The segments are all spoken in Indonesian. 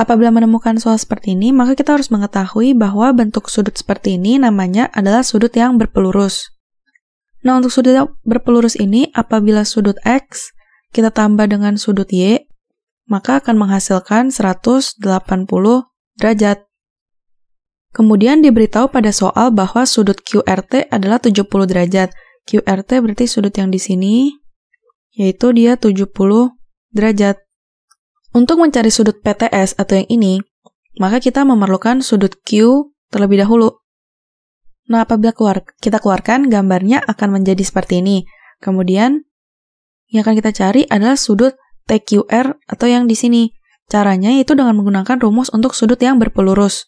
Apabila menemukan soal seperti ini, maka kita harus mengetahui bahwa bentuk sudut seperti ini namanya adalah sudut yang berpelurus. Nah, untuk sudut yang berpelurus ini, apabila sudut X kita tambah dengan sudut Y, maka akan menghasilkan 180 derajat. Kemudian diberitahu pada soal bahwa sudut QRT adalah 70 derajat. QRT berarti sudut yang di sini, yaitu dia 70 derajat. Untuk mencari sudut PTS atau yang ini, maka kita memerlukan sudut Q terlebih dahulu. Nah, apabila keluar, kita keluarkan, gambarnya akan menjadi seperti ini. Kemudian, yang akan kita cari adalah sudut TQR atau yang di sini. Caranya itu dengan menggunakan rumus untuk sudut yang berpelurus.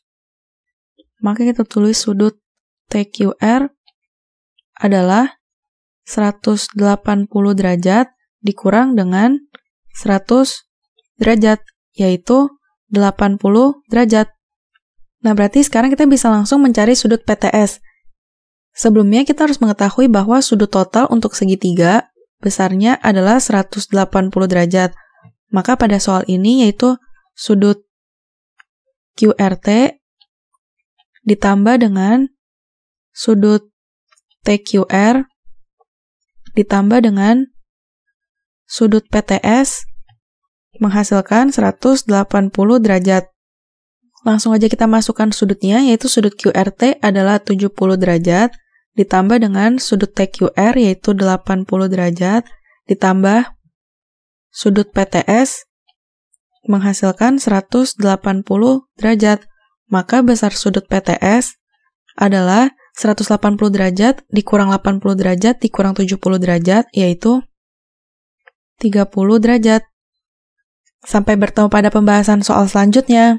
Maka kita tulis sudut TQR adalah 180 derajat dikurang dengan 180 derajat, yaitu 80 derajat. Nah, berarti sekarang kita bisa langsung mencari sudut PTS. Sebelumnya kita harus mengetahui bahwa sudut total untuk segitiga besarnya adalah 180 derajat. Maka pada soal ini yaitu sudut QRT ditambah dengan sudut TQR ditambah dengan sudut PTS menghasilkan 180 derajat. Langsung aja kita masukkan sudutnya, yaitu sudut QRT adalah 70 derajat, ditambah dengan sudut TQR yaitu 80 derajat, ditambah sudut PTS menghasilkan 180 derajat. Maka besar sudut PTS adalah 180 derajat dikurang 80 derajat dikurang 70 derajat, yaitu 30 derajat. Sampai bertemu pada pembahasan soal selanjutnya.